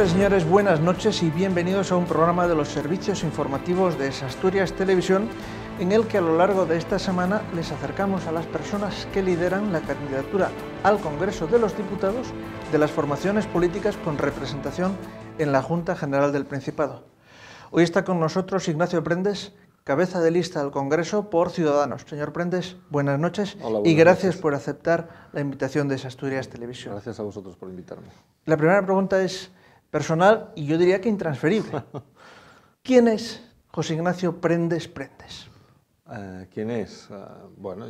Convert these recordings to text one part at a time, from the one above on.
Señores, señores, buenas noches y bienvenidos a un programa de los servicios informativos de Asturias Televisión, en el que a lo largo de esta semana les acercamos a las personas que lideran la candidatura al Congreso de los Diputados de las formaciones políticas con representación en la Junta General del Principado. Hoy está con nosotros Ignacio Prendes, cabeza de lista al Congreso por Ciudadanos. Señor Prendes, buenas noches y gracias por aceptar la invitación de Asturias Televisión. Gracias a vosotros por invitarme. La primera pregunta es personal y yo diría que intransferible. ¿Quién es José Ignacio Prendes Prendes? Eh, ¿Quién es? Ah, bueno,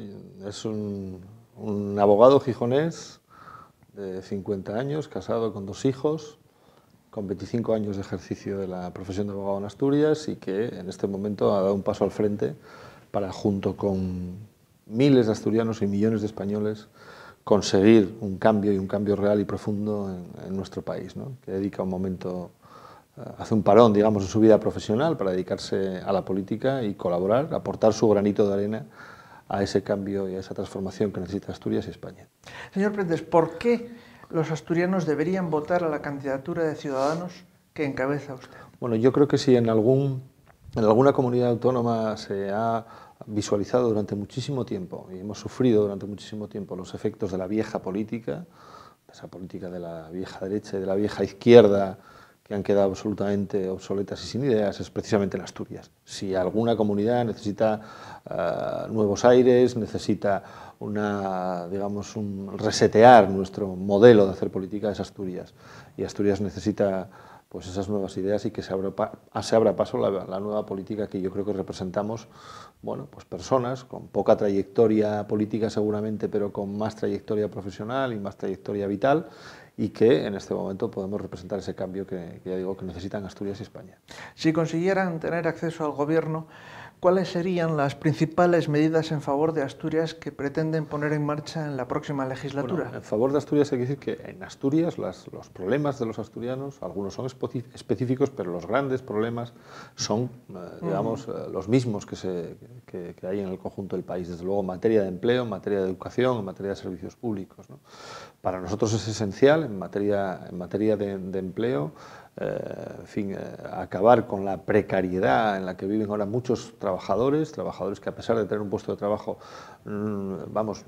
es un, un, abogado gijonés de 50 años, casado con dos hijos, con 25 años de ejercicio de la profesión de abogado en Asturias y que en este momento ha dado un paso al frente para, junto con miles de asturianos y millones de españoles, conseguir un cambio y un cambio real y profundo en, nuestro país, que dedica un momento, eh, hace un parón, digamos, en su vida profesional para dedicarse a la política y colaborar, aportar su granito de arena a ese cambio y a esa transformación que necesita Asturias y España. Señor Prendes, ¿por qué los asturianos deberían votar a la candidatura de Ciudadanos que encabeza usted? Bueno, yo creo que si en, algún, en alguna comunidad autónoma se ha visualizado durante muchísimo tiempo y hemos sufrido durante muchísimo tiempo los efectos de la vieja política, esa política de la vieja derecha y de la vieja izquierda que han quedado absolutamente obsoletas y sin ideas, es precisamente en Asturias. Si alguna comunidad necesita eh, nuevos aires, necesita una, digamos, un resetear nuestro modelo de hacer política, es Asturias. Y Asturias necesita pues esas nuevas ideas y que se abra, ah, abra paso la, la, nueva política que yo creo que representamos, bueno, pues personas con poca trayectoria política seguramente, pero con más trayectoria profesional y más trayectoria vital y que en este momento podemos representar ese cambio que ya digo que necesitan Asturias y España. Si consiguieran tener acceso al gobierno, ¿cuáles serían las principales medidas en favor de Asturias que pretenden poner en marcha en la próxima legislatura? en favor de Asturias hay que decir que en Asturias los problemas de los asturianos, algunos son específicos, pero los grandes problemas son, eh, digamos, eh, los mismos que, hay en el conjunto del país. Desde luego, en materia de empleo, en materia de educación, en materia de servicios públicos. Para nosotros es esencial, en materia, de empleo, eh, en fin, eh, acabar con la precariedad en la que viven ahora muchos trabajadores, trabajadores que a pesar de tener un puesto de trabajo, mm, vamos,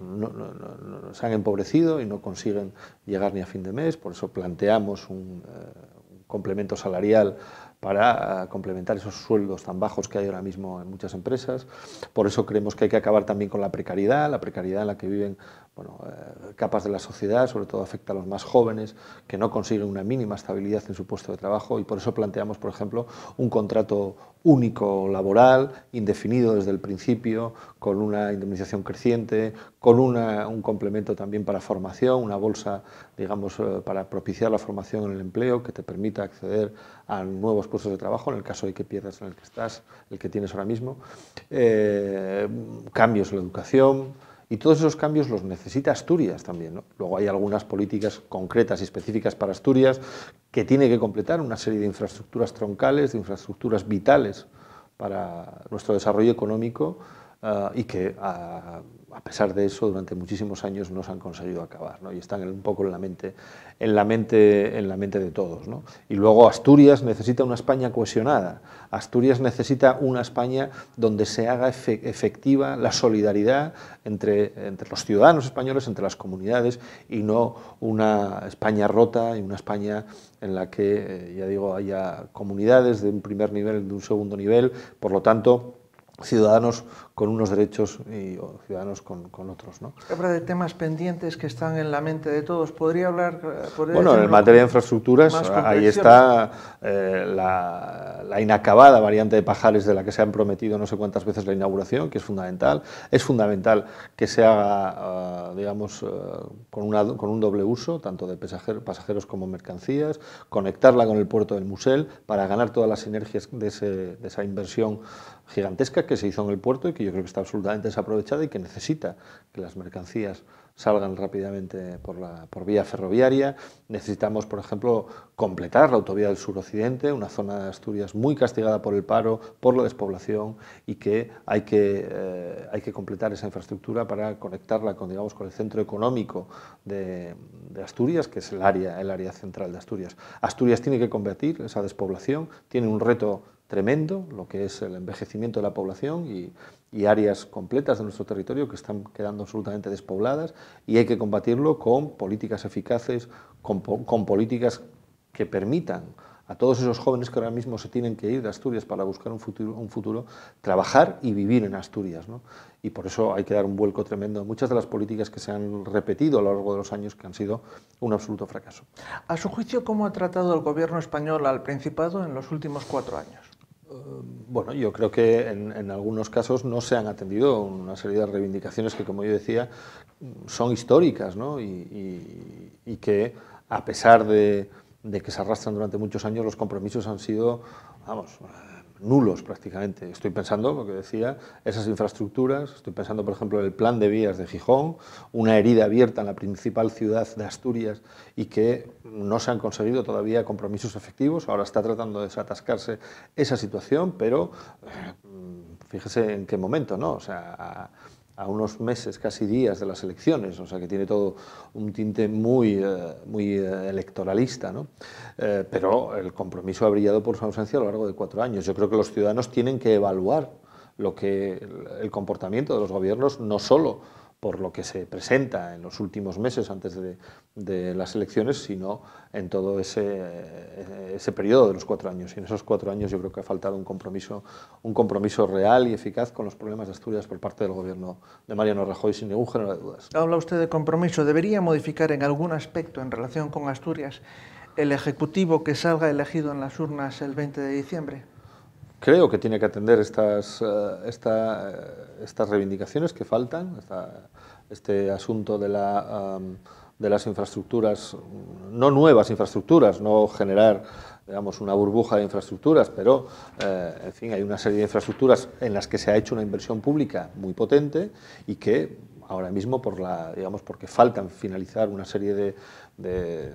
se han empobrecido y no consiguen llegar ni a fin de mes, por eso planteamos un eh, complemento salarial para complementar esos sueldos tan bajos que hay ahora mismo en muchas empresas. Por eso creemos que hay que acabar también con la precariedad, la precariedad en la que viven bueno, eh, capas de la sociedad, sobre todo afecta a los más jóvenes, que no consiguen una mínima estabilidad en su puesto de trabajo y por eso planteamos, por ejemplo, un contrato único laboral, indefinido desde el principio, con una indemnización creciente, con un complemento también para formación, una bolsa, digamos, eh, para propiciar la formación en el empleo que te permita acceder a nuevos puestos de trabajo, en el caso de que pierdas en el que estás, el que tienes ahora mismo, eh, cambios en la educación, y todos esos cambios los necesita Asturias también. Luego hay algunas políticas concretas y específicas para Asturias que tiene que completar una serie de infraestructuras troncales, de infraestructuras vitales para nuestro desarrollo económico Ah, y que ah, a, pesar de eso durante muchísimos años no se han conseguido acabar ¿no? y están un poco en la mente, en la mente, en la mente de todos. Y luego Asturias necesita una España cohesionada, Asturias necesita una España donde se haga efectiva la solidaridad entre, entre los ciudadanos españoles, entre las comunidades y no una España rota y una España en la que, eh, ya digo, haya comunidades de un primer nivel, de un segundo nivel, por lo tanto, ciudadanos con unos derechos y ciudadanos con, otros. ¿no? Habla de temas pendientes que están en la mente de todos. ¿Podría hablar? Eh, bueno, en materia de infraestructuras, ah, ahí está eh, la, inacabada variante de Pajares de la que se han prometido no sé cuántas veces la inauguración, que es fundamental. Es fundamental que se haga, ah, digamos, ah, con, con un doble uso, tanto de pasajeros, como mercancías, conectarla con el puerto del Musel para ganar todas las sinergias de, de esa inversión gigantesca que se hizo en el puerto y que yo creo que está absolutamente desaprovechada y que necesita que las mercancías salgan rápidamente por, la, por vía ferroviaria. Necesitamos, por ejemplo, completar la autovía del suroccidente, una zona de Asturias muy castigada por el paro, por la despoblación y que hay que, eh, hay que completar esa infraestructura para conectarla con, digamos, con el centro económico de, Asturias, que es el área, el área central de Asturias. Asturias tiene que convertir esa despoblación, tiene un reto tremendo, lo que es el envejecimiento de la población y, áreas completas de nuestro territorio que están quedando absolutamente despobladas y hay que combatirlo con políticas eficaces, con, políticas que permitan a todos esos jóvenes que ahora mismo se tienen que ir de Asturias para buscar un futuro, un futuro trabajar y vivir en Asturias. ¿no? Y por eso hay que dar un vuelco tremendo a muchas de las políticas que se han repetido a lo largo de los años que han sido un absoluto fracaso. A su juicio, ¿cómo ha tratado el gobierno español al Principado en los últimos cuatro años? Eh, bueno, yo creo que en, algunos casos no se han atendido una serie de reivindicaciones que, como yo decía, son históricas ¿no? y, que, a pesar de, de, que se arrastran durante muchos años, los compromisos han sido, vamos, nulos prácticamente. Estoy pensando, lo que decía, esas infraestructuras, estoy pensando, por ejemplo, en el plan de vías de Gijón, una herida abierta en la principal ciudad de Asturias y que no se han conseguido todavía compromisos efectivos. Ahora está tratando de desatascarse esa situación, pero eh, fíjese en qué momento, ¿no? O sea, a unos meses, casi días de las elecciones, o sea que tiene todo un tinte muy, eh, muy eh, electoralista, ¿no? Eh, pero el compromiso ha brillado por su ausencia a lo largo de cuatro años. Yo creo que los ciudadanos tienen que evaluar lo que el comportamiento de los gobiernos no solo por lo que se presenta en los últimos meses antes de, las elecciones, sino en todo eh, ese, periodo de los cuatro años. Y en esos cuatro años yo creo que ha faltado un compromiso, un compromiso real y eficaz con los problemas de Asturias por parte del gobierno de Mariano Rajoy, sin ningún género de dudas. Habla usted de compromiso. ¿Debería modificar en algún aspecto en relación con Asturias el Ejecutivo que salga elegido en las urnas el 20 de diciembre? creo que tiene que atender estas, eh, eh, estas reivindicaciones que faltan, este asunto de, la, de las infraestructuras, no nuevas infraestructuras, no generar digamos, una burbuja de infraestructuras, pero eh, en fin, hay una serie de infraestructuras en las que se ha hecho una inversión pública muy potente y que ahora mismo, por la, digamos, porque faltan finalizar una serie de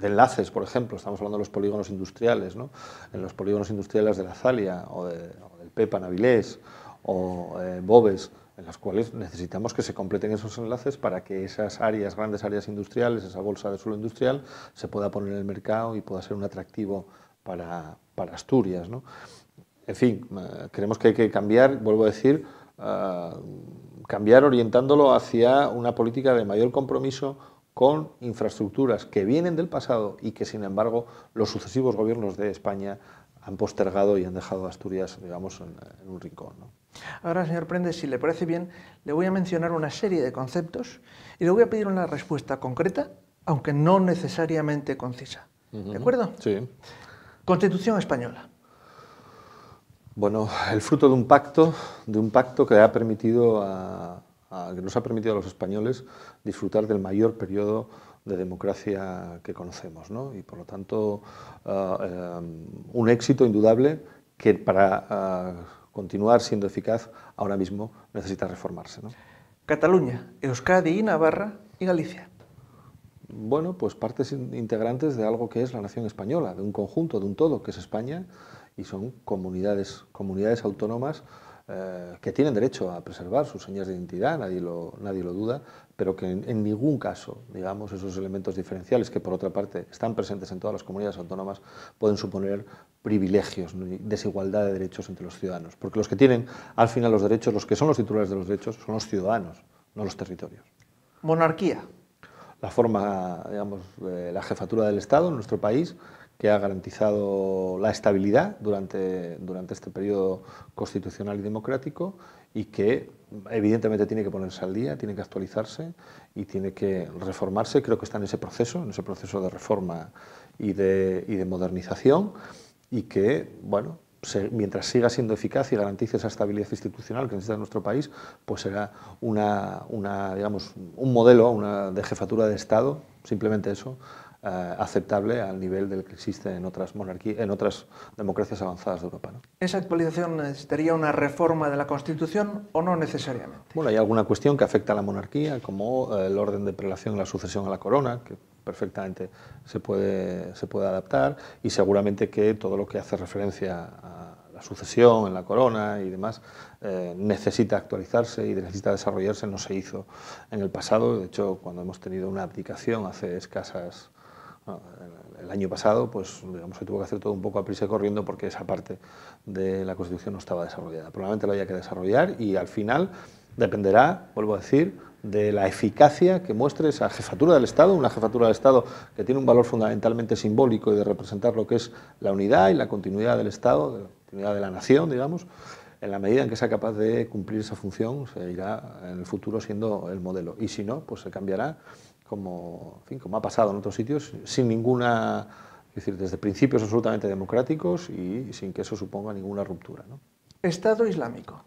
de enlaces, por ejemplo, estamos hablando de los polígonos industriales, ¿no? en los polígonos industriales de la Zalia o, del Pepa, Navilés o eh, Boves, en las cuales necesitamos que se completen esos enlaces para que esas áreas, grandes áreas industriales, esa bolsa de suelo industrial, se pueda poner en el mercado y pueda ser un atractivo para, Asturias. ¿no? En fin, eh, creemos que hay que cambiar, vuelvo a decir, eh, cambiar orientándolo hacia una política de mayor compromiso con infraestructuras que vienen del pasado y que, sin embargo, los sucesivos gobiernos de España han postergado y han dejado a Asturias, digamos, en, un rincón. Ahora, señor Prende, si le parece bien, le voy a mencionar una serie de conceptos y le voy a pedir una respuesta concreta, aunque no necesariamente concisa. ¿De acuerdo? Sí. Constitución española. Bueno, el fruto de un pacto, de un pacto que ha permitido a, que nos ha permitido a los españoles disfrutar del mayor periodo de democracia que conocemos. Y por lo tanto, ah, em, un éxito indudable que para ah, continuar siendo eficaz ahora mismo necesita reformarse. Cataluña, Euskadi, Navarra y Galicia. Bueno, pues partes integrantes de algo que es la nación española, de un conjunto, de un todo, que es España, y son comunidades autónomas eh, que tienen derecho a preservar sus señas de identidad, nadie lo, duda, pero que en, ningún caso, digamos, esos elementos diferenciales que por otra parte están presentes en todas las comunidades autónomas pueden suponer privilegios, desigualdad de derechos entre los ciudadanos, porque los que tienen al final los derechos, los que son los titulares de los derechos, son los ciudadanos, no los territorios. Monarquía. La forma, digamos, de eh, la jefatura del Estado en nuestro país que ha garantizado la estabilidad durante, durante este periodo constitucional y democrático y que evidentemente tiene que ponerse al día, tiene que actualizarse y tiene que reformarse. Creo que está en ese proceso, en ese proceso de reforma y de, y de modernización y que, bueno, mientras siga siendo eficaz y garantice esa estabilidad institucional que necesita nuestro país, pues será una, digamos, un modelo una, de jefatura de Estado, simplemente eso, eh, aceptable al nivel del que existe en otras, monarquías, en otras democracias avanzadas de Europa. ¿Esa actualización necesitaría una reforma de la Constitución o no necesariamente? Bueno, hay alguna cuestión que afecta a la monarquía, como eh, el orden de prelación y la sucesión a la corona, que perfectamente se puede, se puede adaptar, y seguramente que todo lo que hace referencia a la sucesión en la corona y demás eh, necesita actualizarse y necesita desarrollarse, no se hizo en el pasado, de hecho cuando hemos tenido una abdicación hace escasas Ah, el año pasado, pues, digamos, se tuvo que hacer todo un poco a prisa y corriendo porque esa parte de la Constitución no estaba desarrollada. Probablemente la haya que desarrollar y al final dependerá, vuelvo a decir, de la eficacia que muestre esa jefatura del Estado, una jefatura del Estado que tiene un valor fundamentalmente simbólico y de representar lo que es la unidad y la continuidad del Estado, de la continuidad de la nación, digamos. En la medida en que sea capaz de cumplir esa función, se irá en el futuro siendo el modelo. Y si no, pues se cambiará como, como ha pasado en otros sitios, sin ninguna, decir, desde principios absolutamente democráticos y sin que eso suponga ninguna ruptura. Estado Islámico.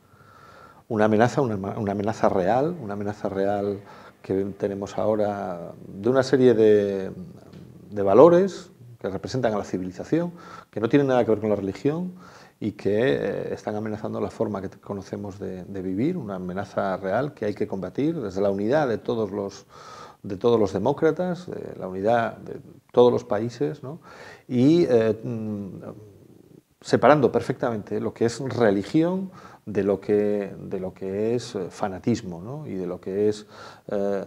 Una amenaza, una, amenaza real, una amenaza real que tenemos ahora de una serie de, valores que representan a la civilización, que no tienen nada que ver con la religión y que eh, están amenazando la forma que conocemos de, vivir, una amenaza real que hay que combatir desde la unidad de todos los de todos los demócratas, de la unidad de todos los países, ¿no? y eh, mm, separando perfectamente lo que es religión de lo que, de lo que es eh, fanatismo ¿no? y de lo que es eh,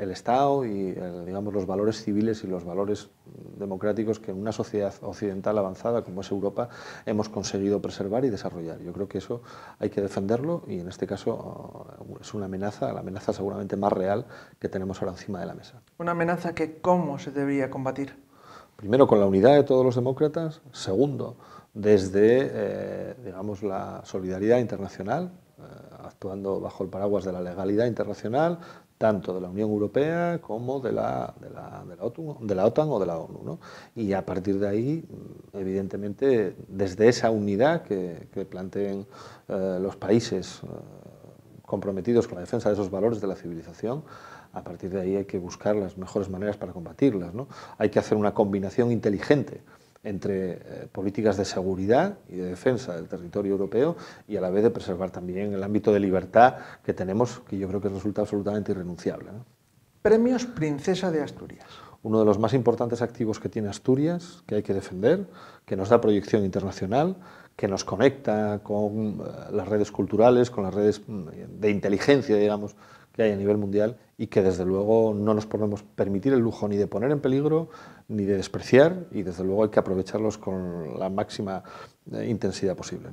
el, Estado y eh, digamos, los valores civiles y los valores democráticos que en una sociedad occidental avanzada como es Europa hemos conseguido preservar y desarrollar. Yo creo que eso hay que defenderlo y en este caso es una amenaza, la amenaza seguramente más real que tenemos ahora encima de la mesa. Una amenaza que cómo se debería combatir. Primero con la unidad de todos los demócratas, segundo desde, eh, la solidaridad internacional, eh, actuando bajo el paraguas de la legalidad internacional, tanto de la Unión Europea como de la, OTAN, o de la ONU. Y a partir de ahí, evidentemente, desde esa unidad que, planteen eh, los países comprometidos con la defensa de esos valores de la civilización, a partir de ahí hay que buscar las mejores maneras para combatirlas. ¿no? Hay que hacer una combinación inteligente entre eh, políticas de seguridad y de defensa del territorio europeo y a la vez de preservar también el ámbito de libertad que tenemos, que yo creo que resulta absolutamente irrenunciable. Premios Princesa de Asturias uno de los más importantes activos que tiene Asturias, que hay que defender, que nos da proyección internacional, que nos conecta con eh, las redes culturales, con las redes mm, de inteligencia, digamos, que hay a nivel mundial y que desde luego no nos podemos permitir el lujo ni de poner en peligro ni de despreciar y desde luego hay que aprovecharlos con la máxima eh, intensidad posible.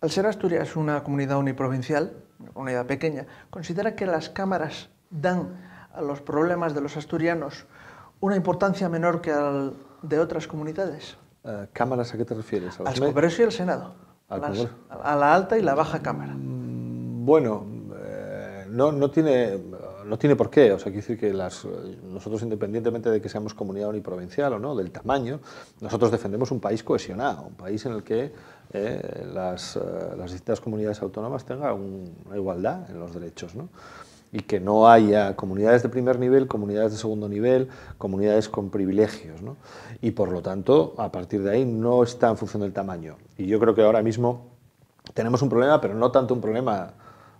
Al ser Asturias una comunidad uniprovincial, una comunidad pequeña, ¿considera que las cámaras dan a los problemas de los asturianos una importancia menor que al de otras comunidades? Eh, ¿Cámaras a qué te refieres? Al Congreso y al Senado. a la alta y la baja cámara. Mm, bueno, eh, no, no tiene no tiene por qué, o sea, quiero decir que nosotros independientemente de que seamos comunidad uniprovincial o no, del tamaño, nosotros defendemos un país cohesionado, un país en el que eh, eh, las, distintas comunidades autónomas tengan una igualdad en los derechos, y que no haya comunidades de primer nivel, comunidades de segundo nivel, comunidades con privilegios. Y por lo tanto, a partir de ahí no está en función del tamaño. Y yo creo que ahora mismo tenemos un problema, pero no tanto un problema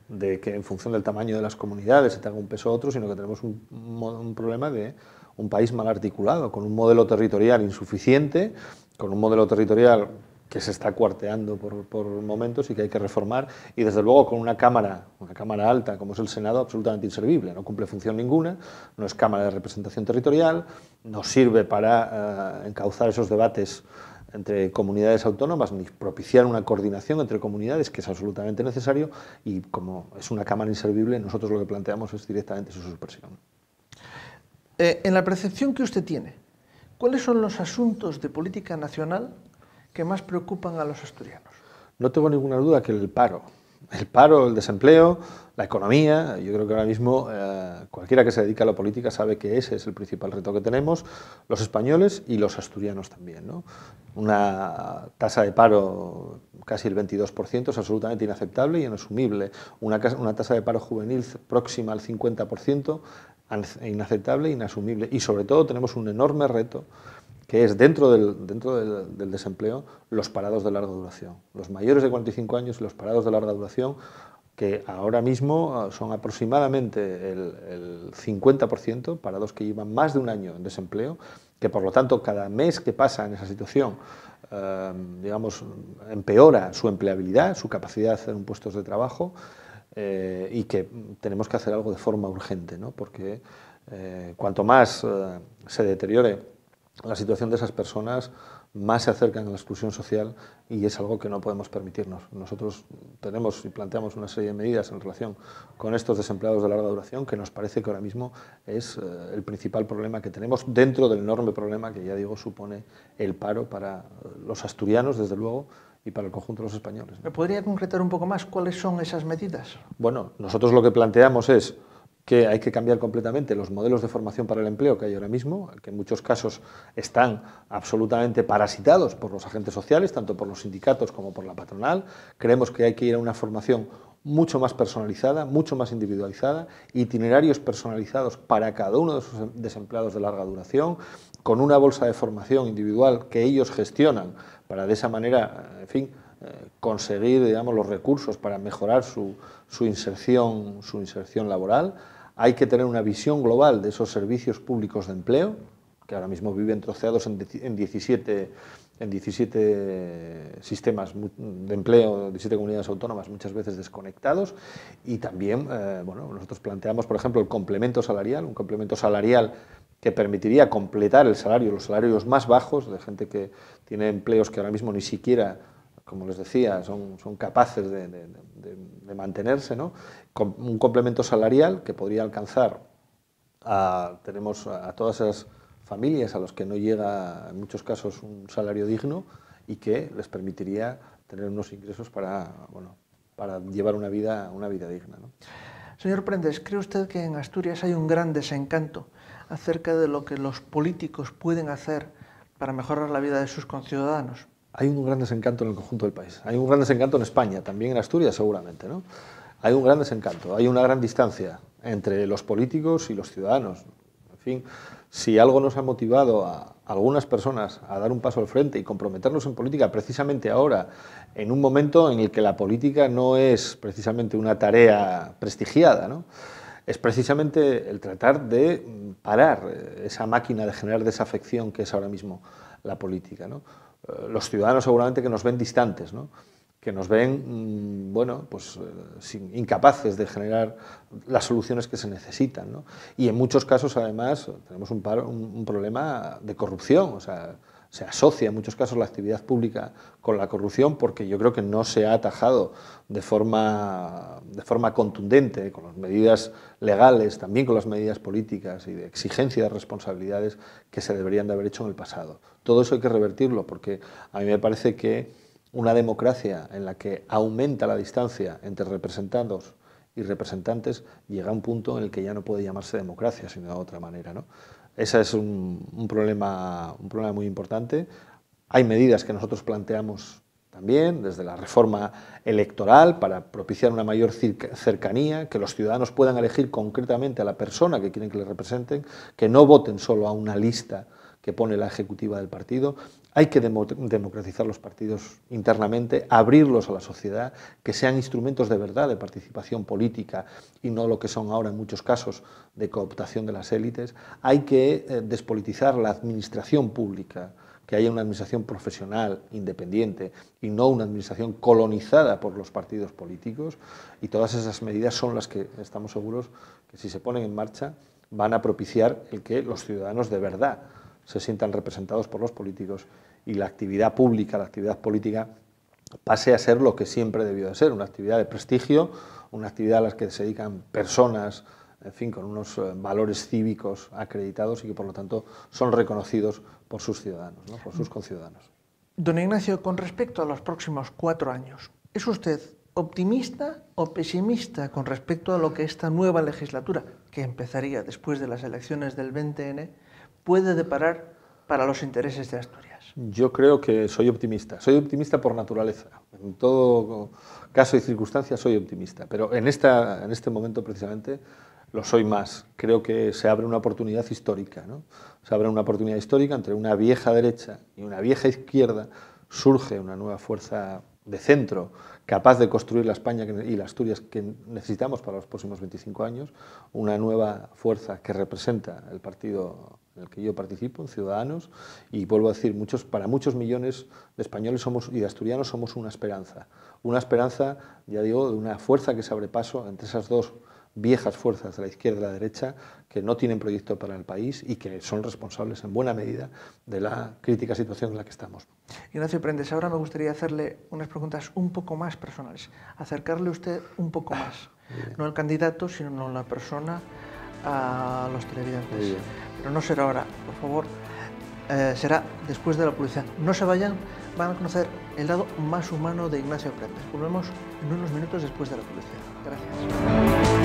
de que en función del tamaño de las comunidades se tenga un peso u otro, sino que tenemos un, problema de un país mal articulado, con un modelo territorial insuficiente, con un modelo territorial que se está cuarteando por, momentos y que hay que reformar, y desde luego con una Cámara, una Cámara alta como es el Senado, absolutamente inservible, no cumple función ninguna, no es Cámara de Representación Territorial, no sirve para eh, encauzar esos debates entre comunidades autónomas ni propiciar una coordinación entre comunidades, que es absolutamente necesario, y como es una cámara inservible, nosotros lo que planteamos es directamente su supresión. Eh, en la percepción que usted tiene, ¿cuáles son los asuntos de política nacional que más preocupan a los asturianos? No tengo ninguna duda que el paro, el paro, el desempleo, la economía. Yo creo que ahora mismo eh, cualquiera que se dedica a la política sabe que ese es el principal reto que tenemos, los españoles y los asturianos también. ¿no? Una tasa de paro casi el 22% es absolutamente inaceptable y inasumible. Una, tasa de paro juvenil próxima al 50% inaceptable e inasumible. Y sobre todo tenemos un enorme reto que es dentro, del, dentro del, desempleo los parados de larga duración. Los mayores de 45 años y los parados de larga duración, que ahora mismo ah, son aproximadamente el, 50%, parados que llevan más de un año en desempleo, que por lo tanto cada mes que pasa en esa situación, em, digamos, empeora su empleabilidad, su capacidad de hacer un puestos de trabajo, eh, y que tenemos que hacer algo de forma urgente, porque eh, cuanto más eh, se deteriore la situación de esas personas más se acercan a la exclusión social y es algo que no podemos permitirnos. Nosotros tenemos y planteamos una serie de medidas en relación con estos desempleados de larga duración que nos parece que ahora mismo es eh, el principal problema que tenemos dentro del enorme problema que ya digo supone el paro para eh, los asturianos, desde luego, y para el conjunto de los españoles. ¿Me podría concretar un poco más cuáles son esas medidas? Bueno, nosotros lo que planteamos es que hay que cambiar completamente los modelos de formación para el empleo que hay ahora mismo, que en muchos casos están absolutamente parasitados por los agentes sociales, tanto por los sindicatos como por la patronal. Creemos que hay que ir a una formación mucho más personalizada, mucho más individualizada, itinerarios personalizados para cada uno de esos em-, desempleados de larga duración, con una bolsa de formación individual que ellos gestionan para de esa manera, eh, en fin, eh, conseguir digamos, los recursos para mejorar su, su inserción laboral hay que tener una visión global de esos servicios públicos de empleo, que ahora mismo viven troceados en 17, en sistemas de empleo, 17 comunidades autónomas, muchas veces desconectados. Y también, eh, bueno, nosotros planteamos, por ejemplo, el complemento salarial, un complemento salarial que permitiría completar el salario, los salarios más bajos de gente que tiene empleos que ahora mismo ni siquiera como les decía, son, son capaces de, de mantenerse, ¿no? un complemento salarial que podría alcanzar a, tenemos a todas esas familias a las que no llega en muchos casos un salario digno y que les permitiría tener unos ingresos para, bueno, para llevar una vida, una vida digna. Señor Prendes, ¿cree usted que en Asturias hay un gran desencanto acerca de lo que los políticos pueden hacer para mejorar la vida de sus conciudadanos? Hay un gran desencanto en el conjunto del país. Hay un gran desencanto en España, también en Asturias seguramente. ¿no? hay un gran desencanto, hay una gran distancia entre los políticos y los ciudadanos. En fin, si algo nos ha motivado a algunas personas a dar un paso al frente y comprometernos en política precisamente ahora, en un momento en el que la política no es precisamente una tarea prestigiada, es precisamente el tratar de parar esa máquina de generar desafección que es ahora mismo la política. Eh, los ciudadanos seguramente que nos ven distantes. ¿no? que nos ven, mm, bueno, pues eh, incapaces de generar las soluciones que se necesitan, Y en muchos casos, además, tenemos un, problema de corrupción, o sea, se asocia en muchos casos la actividad pública con la corrupción porque yo creo que no se ha atajado de forma, de forma contundente con las medidas legales, también con las medidas políticas y de exigencia de responsabilidades que se deberían de haber hecho en el pasado. Todo eso hay que revertirlo porque a mí me parece que una democracia en la que aumenta la distancia entre representados y representantes, llega a un punto en el que ya no puede llamarse democracia, sino de otra manera. ¿no? Ese es un, problema, un problema muy importante. Hay medidas que nosotros planteamos también, desde la reforma electoral, para propiciar una mayor cercanía, que los ciudadanos puedan elegir concretamente a la persona que quieren que les representen, que no voten solo a una lista que pone la ejecutiva del partido. Hay que democratizar los partidos internamente, abrirlos a la sociedad, que sean instrumentos de verdad de participación política y no lo que son ahora en muchos casos de cooptación de las élites. Hay que eh, despolitizar la administración pública que haya una administración profesional, independiente, y no una administración colonizada por los partidos políticos. Y todas esas medidas son las que estamos seguros que si se ponen en marcha van a propiciar el que los ciudadanos de verdad se sientan representados por los políticos y la actividad pública, la actividad política, pase a ser lo que siempre debió de ser, una actividad de prestigio, una actividad a la que se dedican personas, en fin, con unos eh, valores cívicos acreditados y que por lo tanto son reconocidos por sus ciudadanos, por sus conciudadanos. Don Ignacio, con respecto a los próximos cuatro años, ¿es usted optimista o pesimista con respecto a lo que esta nueva legislatura, que empezaría después de las elecciones del 20N, puede deparar para los intereses de Asturias? Yo creo que soy optimista. Soy optimista por naturaleza. En todo caso y circunstancia soy optimista. Pero en, esta, en este momento precisamente lo soy más. Creo que se abre una oportunidad histórica. Se abre una oportunidad histórica entre una vieja derecha y una vieja izquierda. Surge una nueva fuerza de centro capaz de construir la España y las Asturias que necesitamos para los próximos 25 años. Una nueva fuerza que representa el Partido en el que yo participo, en Ciudadanos, y vuelvo a decir, muchos, para muchos millones de españoles somos, y de asturianos somos una esperanza. Una esperanza, ya digo, de una fuerza que se abre paso entre esas dos viejas fuerzas de la izquierda y la derecha que no tienen proyecto para el país y que son responsables en buena medida de la crítica situación en la que estamos. Ignacio Prendes, ahora me gustaría hacerle unas preguntas un poco más personales, acercarle usted un poco ah, más, no al candidato, sino a la persona a los televidentes. Pero no será ahora, por favor. Eh, será después de la publicidad. No se vayan, van a conocer el lado más humano de Ignacio Prendes. Volvemos en unos minutos después de la publicidad. Gracias.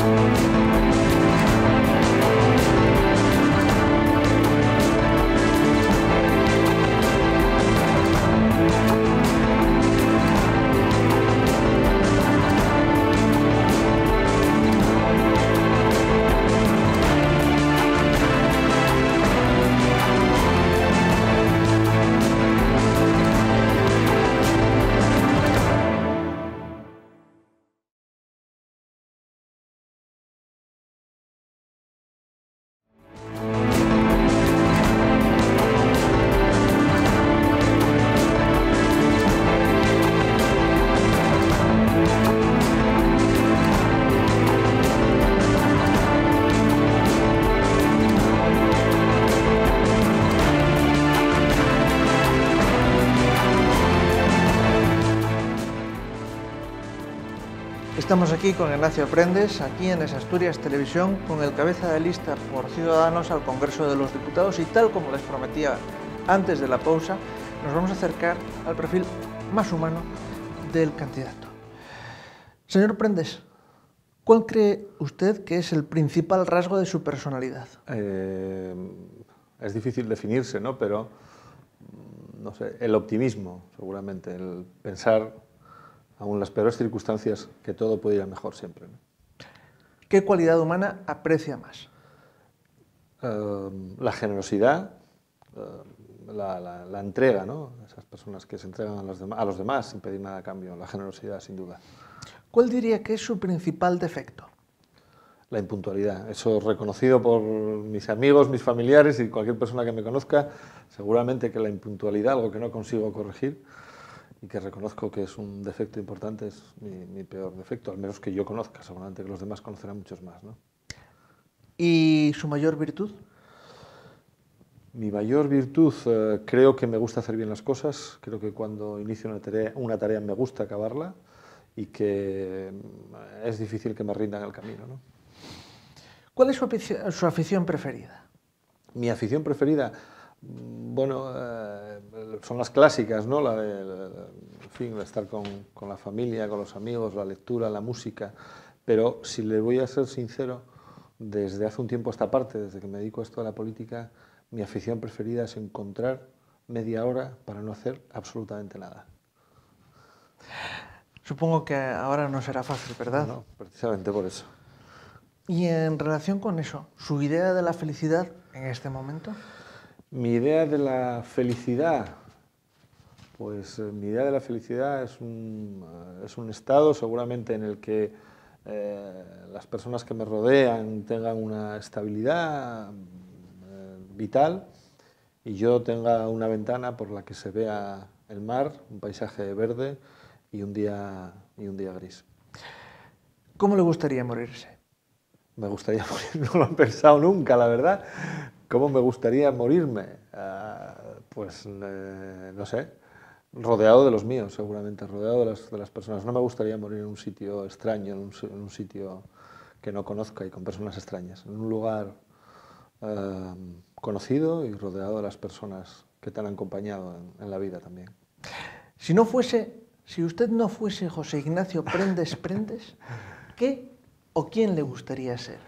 Estamos aquí con Ignacio Prendes, aquí en Es Asturias Televisión, con el cabeza de lista por Ciudadanos al Congreso de los Diputados y tal como les prometía antes de la pausa, nos vamos a acercar al perfil más humano del candidato. Señor Prendes, ¿cuál cree usted que es el principal rasgo de su personalidad? Eh, es difícil definirse, ¿no? Pero, mm, no sé, el optimismo, seguramente, el pensar aún las peores circunstancias, que todo puede ir a mejor siempre. ¿Qué cualidad humana aprecia más? Em, la generosidad, em, la, entrega, ¿no? Esas personas que se entregan a los, a los demás sin pedir nada a cambio, la generosidad, sin duda. ¿Cuál diría que es su principal defecto? La impuntualidad. Eso reconocido por mis amigos, mis familiares y cualquier persona que me conozca, seguramente que la impuntualidad, algo que no consigo corregir, y que reconozco que es un defecto importante, es mi, peor defecto, al menos que yo conozca, seguramente que los demás conocerán muchos más. ¿no? ¿Y su mayor virtud? Mi mayor virtud, eh, creo que me gusta hacer bien las cosas, creo que cuando inicio una tarea, una tarea me gusta acabarla y que mm, es difícil que me rindan el camino. ¿no? ¿Cuál es su, su afición preferida? Mi afición preferida, Mm, bueno, eh, son las clásicas, ¿no? La de, fin, estar con, con, la familia, con los amigos, la lectura, la música. Pero si le voy a ser sincero, desde hace un tiempo esta parte, desde que me dedico a esto de la política, mi afición preferida es encontrar media hora para no hacer absolutamente nada. Supongo que ahora no será fácil, ¿verdad? No, precisamente por eso. Y en relación con eso, ¿su idea de la felicidad en este momento? Mi idea de la felicidad. Pues eh, mi idea de la felicidad es un, eh, es un estado seguramente en el que eh, las personas que me rodean tengan una estabilidad vital y yo tenga una ventana por la que se vea el mar, un paisaje verde y un día, y un día gris. ¿Cómo le gustaría morirse? Me gustaría morir, no lo han pensado nunca, la verdad, ¿Cómo me gustaría morirme? Ah, pues eh, no sé, rodeado de los míos, seguramente, rodeado de las, personas. No me gustaría morir en un sitio extraño, en un, sitio que no conozca y con personas extrañas, en un lugar em, conocido y rodeado de las personas que te han acompañado en, la vida también. Si no fuese, si usted no fuese José Ignacio Prendes Prendes, ¿qué o quién le gustaría ser?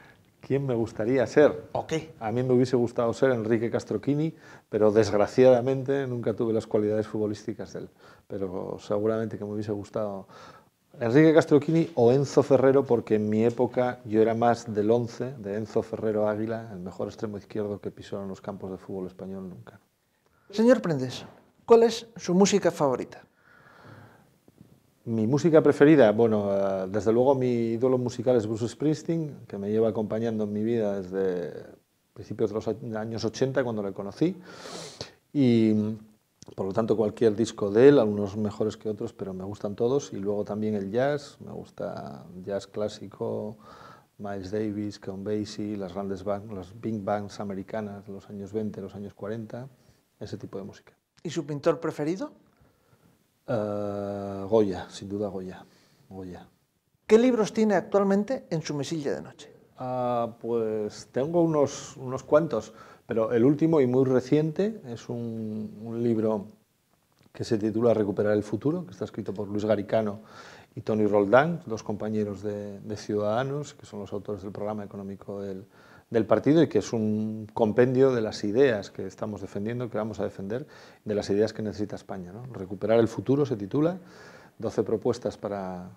quién me gustaría ser. A mí me hubiese gustado ser Enrique Castroquini, pero desgraciadamente nunca tuve las cualidades futbolísticas de él. Pero seguramente que me hubiese gustado Enrique Castroquini o Enzo Ferrero, porque en mi época yo era más del 11, de Enzo Ferrero Águila, el mejor extremo izquierdo que pisó en los campos de fútbol español nunca. Señor Prendes, ¿cuál es su música favorita? Mi música preferida, bueno, eh, desde luego mi ídolo musical es Bruce Springsteen, que me lleva acompañando en mi vida desde principios de los años 80, cuando le conocí. Y mm, por lo tanto, cualquier disco de él, algunos mejores que otros, pero me gustan todos. Y luego también el jazz, me gusta jazz clásico, Miles Davis, Count Basie, las grandes bands, las big bands americanas de los años 20, los años 40, ese tipo de música. ¿Y su pintor preferido? Eh, Goya, sin duda Goya. Goya. ¿Qué libros tiene actualmente en su mesilla de noche? Ah, pues tengo unos, unos cuantos, pero el último y muy reciente es un, libro que se titula Recuperar el futuro, que está escrito por Luis Garicano y Tony Roldán, dos compañeros de, de Ciudadanos, que son los autores del programa económico del, del partido y que es un compendio de las ideas que estamos defendiendo, que vamos a defender, de las ideas que necesita España. Recuperar el futuro se titula, 12 propuestas para,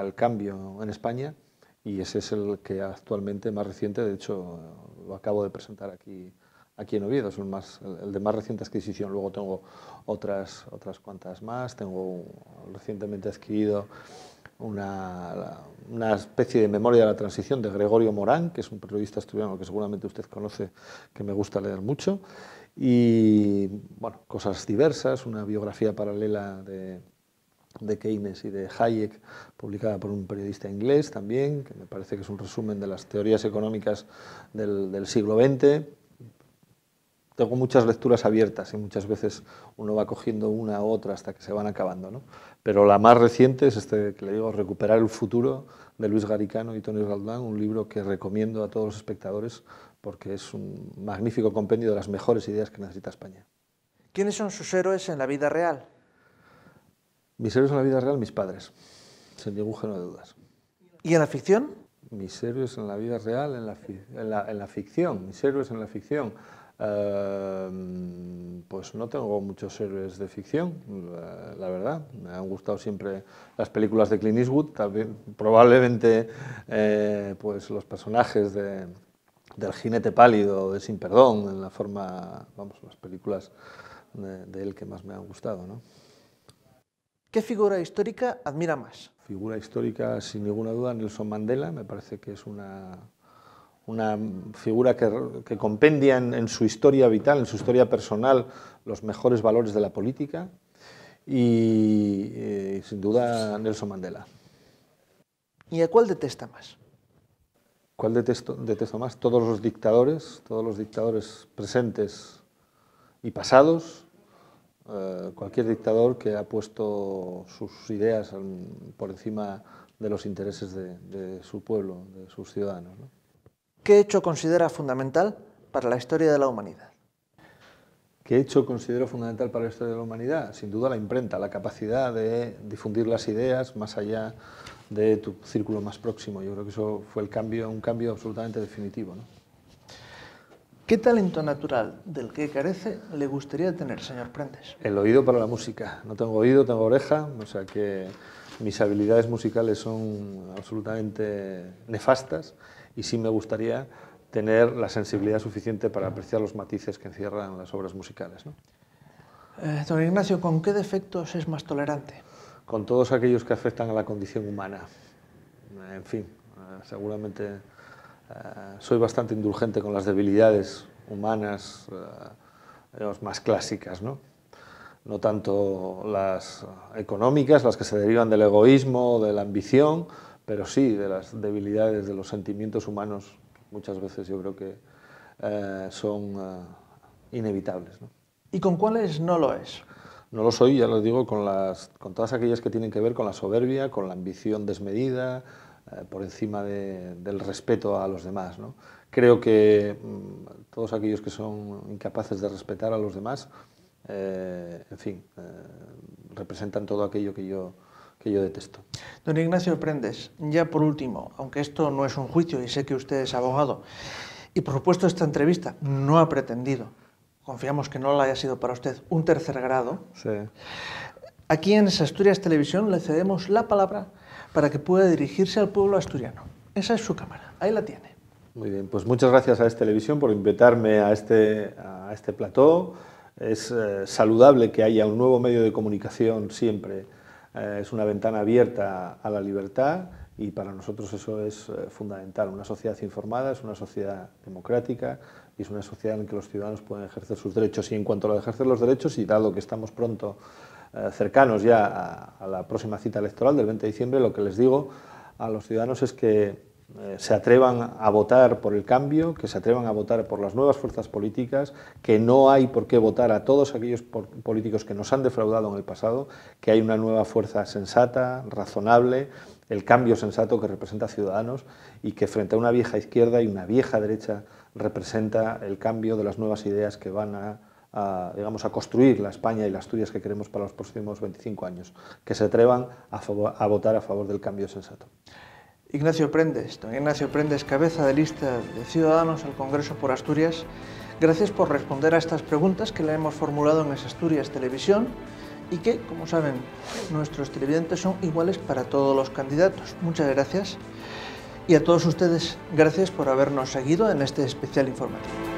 el cambio en España y ese es el que actualmente más reciente, de hecho lo acabo de presentar aquí, aquí en Oviedo, es el, de más reciente adquisición, luego tengo otras, otras cuantas más, tengo recientemente adquirido una, especie de memoria de la transición de Gregorio Morán, que es un periodista asturiano que seguramente usted conoce, que me gusta leer mucho, y bueno, cosas diversas, una biografía paralela de, Keynes y de Hayek, publicada por un periodista inglés también, que me parece que es un resumen de las teorías económicas del siglo XX tengo muchas lecturas abiertas y muchas veces uno va cogiendo una u otra hasta que se van acabando. Pero la más reciente es este que le digo, Recuperar el futuro, de Luis Garicano y Tony Galdán, un libro que recomiendo a todos los espectadores porque es un magnífico compendio de las mejores ideas que necesita España. ¿Quiénes son sus héroes en la vida real? Mis héroes en la vida real, mis padres, sin ningún género de dudas. ¿Y en la ficción? Mis héroes en la vida real, en la ficción, mis héroes en la ficción. Em, pues no tengo muchos héroes de ficción, eh, la, verdad. Me han gustado siempre las películas de Clint Eastwood, también, probablemente eh, pues los personajes del jinete pálido de Sin Perdón, en la forma, vamos, las películas de, él que más me han gustado. ¿no? ¿Qué figura histórica admira más? Figura histórica, sin ninguna duda, Nelson Mandela, me parece que es una una figura que, compendia en, su historia vital, en su historia personal, los mejores valores de la política y, eh, sin duda, Nelson Mandela. ¿Y a cuál detesta más? ¿Cuál detesto, más? Todos los dictadores, todos los dictadores presentes y pasados, eh, cualquier dictador que ha puesto sus ideas por encima de los intereses de, su pueblo, de sus ciudadanos. ¿Qué hecho considera fundamental para la historia de la humanidad? ¿Qué hecho considero fundamental para la historia de la humanidad? Sin duda la imprenta, la capacidad de difundir las ideas más allá de tu círculo más próximo. Yo creo que eso fue el cambio, un cambio absolutamente definitivo. ¿no? ¿Qué talento natural del que carece le gustaría tener, señor Prendes? El oído para la música. No tengo oído, tengo oreja, o sea que mis habilidades musicales son absolutamente nefastas y sí me gustaría tener la sensibilidad suficiente para apreciar los matices que encierran las obras musicales. ¿no? Eh, don Ignacio, ¿con qué defectos es más tolerante? Con todos aquellos que afectan a la condición humana. En fin, eh, seguramente eh, soy bastante indulgente con las debilidades humanas más clásicas, ¿no? no tanto las económicas, las que se derivan del egoísmo, de la ambición, pero sí de las debilidades, de los sentimientos humanos, muchas veces yo creo que eh, son eh, inevitables. ¿Y con cuáles no lo es? No lo soy, ya lo digo, con, las, con todas aquellas que tienen que ver con la soberbia, con la ambición desmedida, eh, por encima del respeto a los demás. Creo que mm, todos aquellos que son incapaces de respetar a los demás, en fin, representan todo aquello que yo que yo detesto. Don Ignacio Prendes, ya por último, aunque esto no es un juicio y sé que usted es abogado, y por supuesto esta entrevista no ha pretendido, confiamos que no la haya sido para usted, un tercer grado. Sí. Aquí en Asturias Televisión le cedemos la palabra para que pueda dirigirse al pueblo asturiano. Esa es su cámara, ahí la tiene. Muy bien, pues muchas gracias a Televisión por invitarme a este, a este plató. Es eh, saludable que haya un nuevo medio de comunicación siempre eh, es una ventana abierta a la libertad y para nosotros eso es eh, fundamental. Una sociedad informada es una sociedad democrática y es una sociedad en la que los ciudadanos pueden ejercer sus derechos. Y en cuanto a ejercer los derechos, y dado que estamos pronto eh, cercanos ya a la próxima cita electoral del 20 de diciembre, lo que les digo a los ciudadanos es que eh, se atrevan a votar por el cambio, que se atrevan a votar por las nuevas fuerzas políticas, que no hay por qué votar a todos aquellos políticos que nos han defraudado en el pasado, que hay una nueva fuerza sensata, razonable, el cambio sensato que representa a Ciudadanos y que frente a una vieja izquierda y una vieja derecha representa el cambio de las nuevas ideas que van a, digamos, a construir la España y las tuyas que queremos para los próximos 25 años, que se atrevan a votar a favor del cambio sensato. Ignacio Prendes. Don Ignacio Prendes, cabeza de lista de Ciudadanos al Congreso por Asturias. Gracias por responder a estas preguntas que le hemos formulado en Es Asturias Televisión y que, como saben, nuestros televidentes son iguales para todos los candidatos. Muchas gracias. Y a todos ustedes, gracias por habernos seguido en este especial informativo.